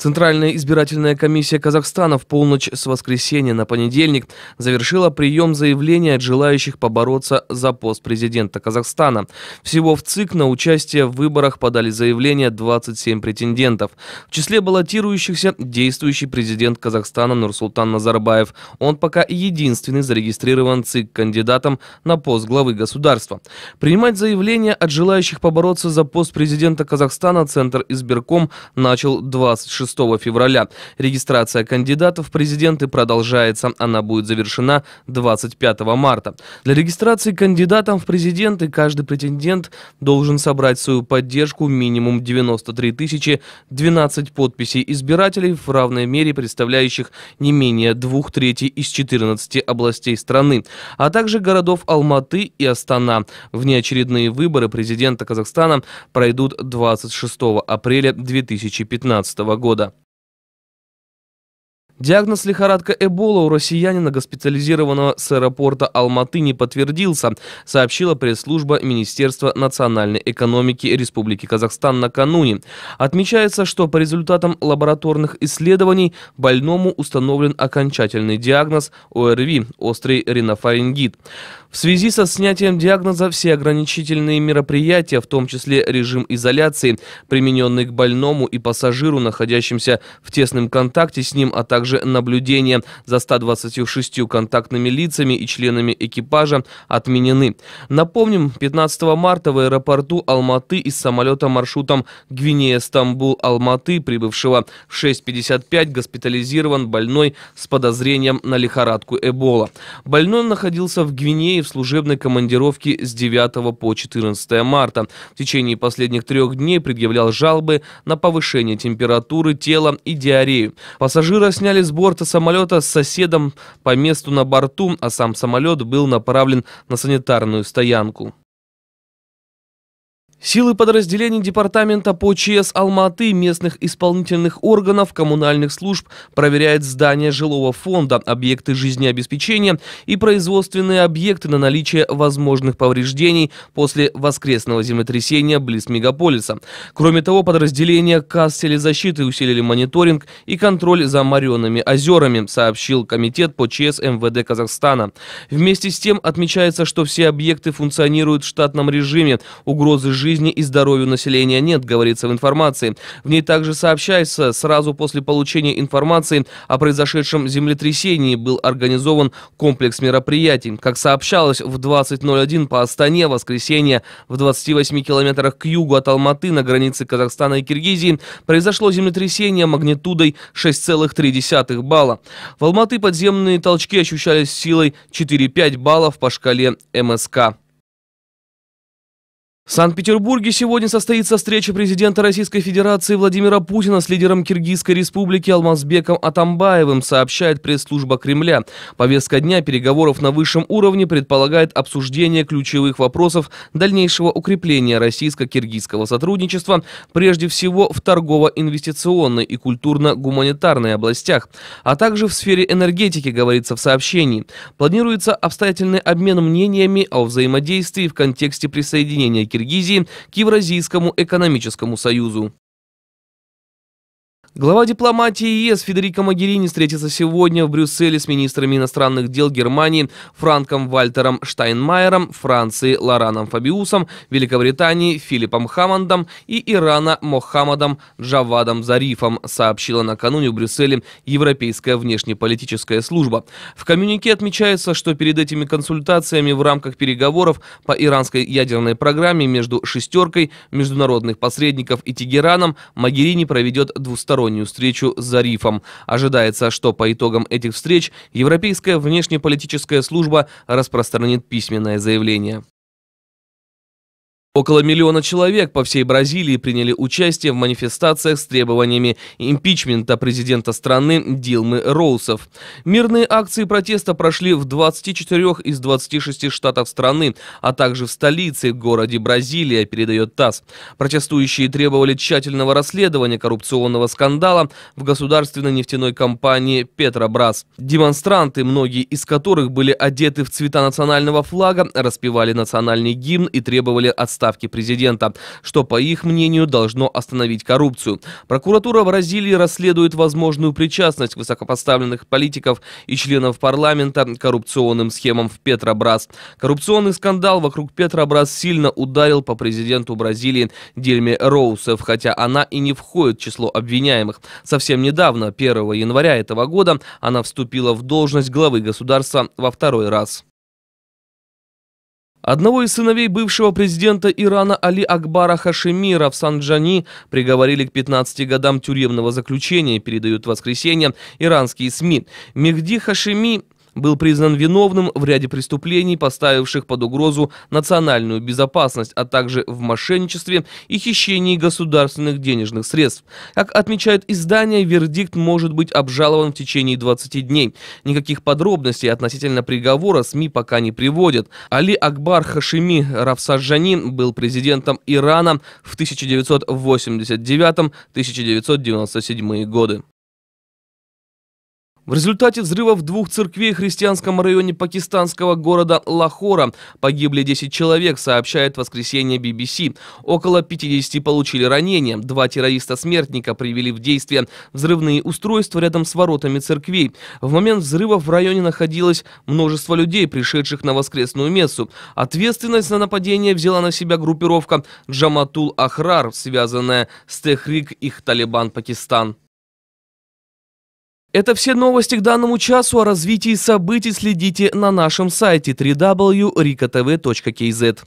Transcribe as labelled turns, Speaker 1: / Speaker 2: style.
Speaker 1: Центральная избирательная комиссия Казахстана в полночь с воскресенья на понедельник завершила прием заявлений от желающих побороться за пост президента Казахстана. Всего в ЦИК на участие в выборах подали заявление 27 претендентов. В числе баллотирующихся действующий президент Казахстана Нурсултан Назарбаев. Он пока единственный зарегистрирован ЦИК кандидатом на пост главы государства. Принимать заявления от желающих побороться за пост президента Казахстана Центр избирком начал 26 6 февраля. Регистрация кандидатов в президенты продолжается. Она будет завершена 25 марта. Для регистрации кандидатов в президенты каждый претендент должен собрать свою поддержку минимум 93 тысячи 12 подписей избирателей в равной мере представляющих не менее двух трети из 14 областей страны, а также городов Алматы и Астана. Внеочередные выборы президента Казахстана пройдут 26 апреля 2015 года. Диагноз лихорадка Эбола у россиянина, госпитализированного с аэропорта Алматы, не подтвердился, сообщила пресс-служба Министерства национальной экономики Республики Казахстан накануне. Отмечается, что по результатам лабораторных исследований больному установлен окончательный диагноз ОРВИ – острый ринофарингит. В связи со снятием диагноза все ограничительные мероприятия, в том числе режим изоляции, примененный к больному и пассажиру, находящимся в тесном контакте с ним, а также наблюдение за 126 контактными лицами и членами экипажа, отменены. Напомним, 15 марта в аэропорту Алматы из самолета маршрутом Гвинея-Стамбул-Алматы, прибывшего в 6.55, госпитализирован больной с подозрением на лихорадку Эбола. Больной находился в Гвинее армии в служебной командировке с 9 по 14 марта. В течение последних трех дней предъявлял жалобы на повышение температуры тела и диарею. Пассажира сняли с борта самолета с соседом по месту на борту, а сам самолет был направлен на санитарную стоянку. Силы подразделений Департамента по ЧС Алматы, местных исполнительных органов, коммунальных служб проверяют здания жилого фонда, объекты жизнеобеспечения и производственные объекты на наличие возможных повреждений после воскресного землетрясения близ мегаполиса. Кроме того, подразделения КАС телезащиты усилили мониторинг и контроль за моренными озерами, сообщил Комитет по ЧС МВД Казахстана. Вместе с тем отмечается, что все объекты функционируют в штатном режиме, угрозы жизни жизни и здоровью населения нет, говорится в информации. В ней также сообщается, сразу после получения информации о произошедшем землетрясении был организован комплекс мероприятий. Как сообщалось, в 20.01 по Астане, воскресенье, в 28 километрах к югу от Алматы на границе Казахстана и Киргизии произошло землетрясение магнитудой 6,3 балла. В Алматы подземные толчки ощущались силой 4,5 баллов по шкале МСК. В Санкт-Петербурге сегодня состоится встреча президента Российской Федерации Владимира Путина с лидером Киргизской республики Алмазбеком Атамбаевым, сообщает пресс-служба Кремля. Повестка дня переговоров на высшем уровне предполагает обсуждение ключевых вопросов дальнейшего укрепления российско-киргизского сотрудничества, прежде всего в торгово-инвестиционной и культурно-гуманитарной областях, а также в сфере энергетики, говорится в сообщении. Планируется обстоятельный обмен мнениями о взаимодействии в контексте присоединения Киргизии Киргизии к Евразийскому экономическому союзу. Глава дипломатии ЕС Федерико Магерини встретится сегодня в Брюсселе с министрами иностранных дел Германии Франком Вальтером Штайнмайером, Франции Лораном Фабиусом, Великобритании Филиппом Хаммондом и Ирана Мохаммадом Джавадом Зарифом, сообщила накануне в Брюсселе Европейская внешнеполитическая служба. В коммюнике отмечается, что перед этими консультациями в рамках переговоров по иранской ядерной программе между «шестеркой» международных посредников и Тегераном Магерини проведет двусторонний недавнюю встречу с Зарифом. Ожидается, что по итогам этих встреч Европейская внешнеполитическая служба распространит письменное заявление. Около миллиона человек по всей Бразилии приняли участие в манифестациях с требованиями импичмента президента страны Дилмы Роусов. Мирные акции протеста прошли в 24 из 26 штатов страны, а также в столице, в городе Бразилия, передает ТАСС. Протестующие требовали тщательного расследования коррупционного скандала в государственной нефтяной компании «Петробрас». Демонстранты, многие из которых были одеты в цвета национального флага, распевали национальный гимн и требовали отстранения отставки президента, что, по их мнению, должно остановить коррупцию. Прокуратура Бразилии расследует возможную причастность высокопоставленных политиков и членов парламента к коррупционным схемам в Петробрас. Коррупционный скандал вокруг Петробрас сильно ударил по президенту Бразилии Дельме Роусев, хотя она и не входит в число обвиняемых. Совсем недавно, 1 января этого года, она вступила в должность главы государства во второй раз. Одного из сыновей бывшего президента Ирана Али Акбара Хашимира в Санджани приговорили к 15 годам тюремного заключения, передают в воскресенье иранские СМИ. Мехди Хашими был признан виновным в ряде преступлений, поставивших под угрозу национальную безопасность, а также в мошенничестве и хищении государственных денежных средств. Как отмечают издания, вердикт может быть обжалован в течение 20 дней. Никаких подробностей относительно приговора СМИ пока не приводят. Али Акбар Хашими Рафсаджани был президентом Ирана в 1989-1997 годы. В результате взрывов двух церквей в христианском районе пакистанского города Лахора погибли 10 человек, сообщает воскресенье BBC. Около 50 получили ранения. Два террориста-смертника привели в действие взрывные устройства рядом с воротами церквей. В момент взрыва в районе находилось множество людей, пришедших на воскресную мессу. Ответственность на нападение взяла на себя группировка Джаматул Ахрар, связанная с Техрик их Талибан Пакистан. Это все новости к данному часу о развитии событий. Следите на нашем сайте www.rikotv.kz.